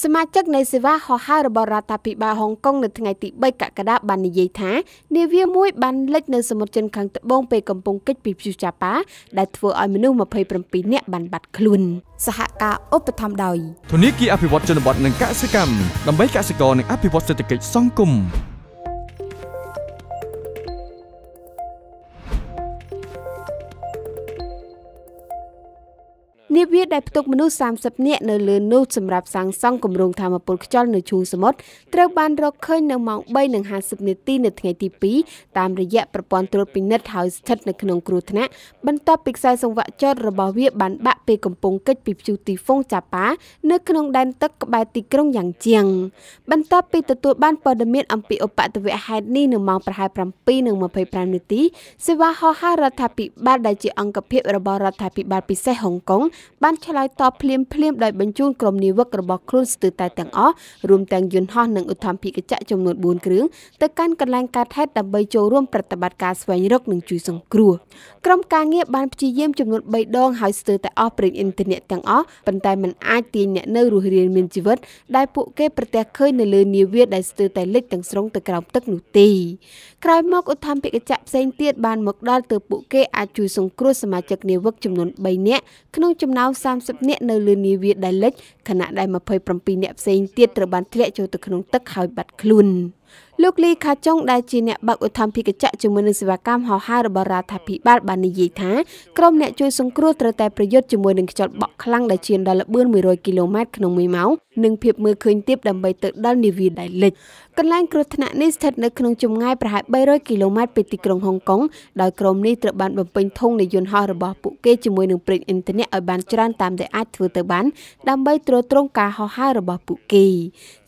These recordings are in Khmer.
សមាជិកនៃសេវាហោះហើររបស់រដ្ឋាភិបាលហុងកុងនៅថ្ងៃទី3កក្កដាបាននិយាយថានាវាមួយបានលិចនៅសមុទ្រចិនខាងត្បូងពេលកំពុងគេចពីព្យុះចាប៉ាដែលធ្វើឲ្យមនុស្ស27នាក់បានបាត់ខ្លួនសហការឧបត្ថម្ភដោយធនាគារអភិវឌ្ឍជនបទនិងកសិកម្មដើម្បីកសិករនិងអភិវឌ្ឍសេដ្ឋកិច្ចសង្គមនាវាដែលផ្ទុកមនុស្ស30នាក់នៅលើនោះសម្រាប់សាងសង់គម្រោងធម្មពលខ្យល់នៅជូងសមុទ្រត្រូវបានរកឃើញនៅម៉ោង3:50នាទីនៅថ្ងៃទី2តាមរយៈប្រព័ន្ធត្រួតពិនិត្យហើយស្ថិតនៅក្នុងគ្រោះថ្នាក់បន្ទាប់ពីខ្សែសង្វាក់ចតរបស់វាបានបាក់ពេលកំពុងកិច្ចពីព្យុះទីហ្វុងចាប៉ានៅក្នុងដែនទឹកក្បែរទីក្រុងយ៉ាងជាងបន្ទាប់ពីទទួលបានព័ត៌មានអំពីឧបទ្ទវហេតុនេះនៅម៉ោងប្រហែល7:25នាទីសេវាហោះហើររដ្ឋាភិបាលដែលជាអង្គភាពរបស់រដ្ឋាភិបាលពិសេសហុងកុងបានឆ្លើយតបភ្លាមភ្លាមដោយបញ្ជូនក្រុមនាវិករបស់ខ្លួនស្ទើរតែទាំងអស់រួមទាំងយន្តហោះនិងឧទ្ធម្ភិកចៈចំនួន4គ្រឿងទៅកាន់កន្លែងកើតហេតុដើម្បីចូលរួមប្រតិបត្តិការស្វែងរកនិងជួយសង្គ្រោះក្រុមការងារបានព្យាយាមចំនួន3ដងហើយស្ទើរតែអស់ប្រេងអ៊ីនធឺណិតទាំងអស់ប៉ុន្តែมันអាចទាញអ្នកនៅរស់រានមានជីវិតដែលពួកគេប្រទះឃើញនៅលើនាវាដែលស្ទើរតែលិចទាំងស្រុងទៅក្រោមទឹកនោះទេក្រោយមកឧទ្ធម្ភិកចៈផ្សេងទៀតបានមកដល់ទើបពួកគេអាចជួយសង្គ្រោះសមាជិកនាវិកចំនួន3នាក់ក្នុងចំចំណោម30នាក់នៅលើនាវាដែលលិចខណៈដែល27នាក់ផ្សេងទៀតត្រូវបានធ្លាក់ចូលទៅក្នុងទឹកហើយបាត់ខ្លួន។លោកលីខាចុងដែលជាអ្នកបើកឧទ្ធម្ភិកចក្រជាមួយនឹងសេវាកម្មហោហើររបស់រដ្ឋាភិបាលបាននិយាយថាក្រុមអ្នកជួយសង្គ្រោះត្រូវតែប្រយុទ្ធជាមួយនឹងខ្យល់បក់ខ្លាំងដែលឈានដល់ល្បឿន100គីឡូម៉ែត្រក្នុង1ម៉ោងនិងភាពមើលឃើញទាបដើម្បីទៅដល់នាវាដែលលិចកន្លែងគ្រោះថ្នាក់នេះស្ថិតនៅក្នុងចម្ងាយប្រហែល300គីឡូម៉ែត្រពីទីក្រុងហុងកុងដោយក្រុមនេះត្រូវបានបំពេញធុងនៃយន្តហោះរបស់ពួកគេជាមួយនឹងប្រេងអ៊ីនធឺណិតឲ្យបានច្រើនតាមដែលអាចធ្វើទៅបានដើម្បីទ្រទ្រង់ការហោះហើររបស់ពួកគេ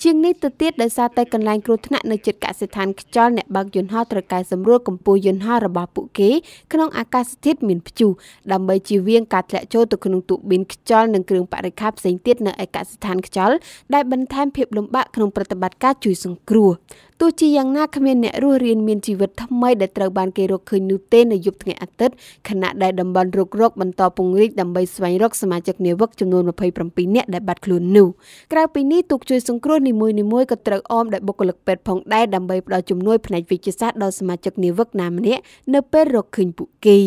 ជាងនេះទៅទៀតដោយសារតែកន្លែងគ្រោះថ្នាក់នៅនៅជិតកសិដ្ឋានខ្យល់អ្នកបើកយន្តហោះត្រូវកែសម្រួលកម្ពស់យន្តហោះរបស់ពួកគេក្នុងអាកាសធាតុមានព្យុះដើម្បីជៀសវាងការធ្លាក់ចូលទៅក្នុងទូប៊ីនខ្យល់និងគ្រឿងបរិក្ខារផ្សេងទៀតនៅឯកសិដ្ឋានខ្យល់ដែលបន្ថែមភាពលំបាកក្នុងប្រតិបត្តិការជួយសង្គ្រោះទោះជាយ៉ាងណាគ្មានអ្នករស់រានមានជីវិតថ្មីដែលត្រូវបានគេរកឃើញនោះទេនៅយប់ថ្ងៃអាទិត្យខណៈដែលតំបន់រុករកបន្តពង្រីកដើម្បីស្វែងរកសមាជិកនាវិកចំនួន27នាក់ដែលបាត់ខ្លួននោះក្រៅពីនេះទូកជួយសង្គ្រោះនីមួយៗក៏ត្រូវអមដោយបុគ្គលិកពេទ្យផងដែរដើម្បីផ្ដល់ជំនួយផ្នែកវិទ្យាសាស្ត្រដល់សមាជិកនាវិកណាម្នាក់នៅពេលរកឃើញពួកគេ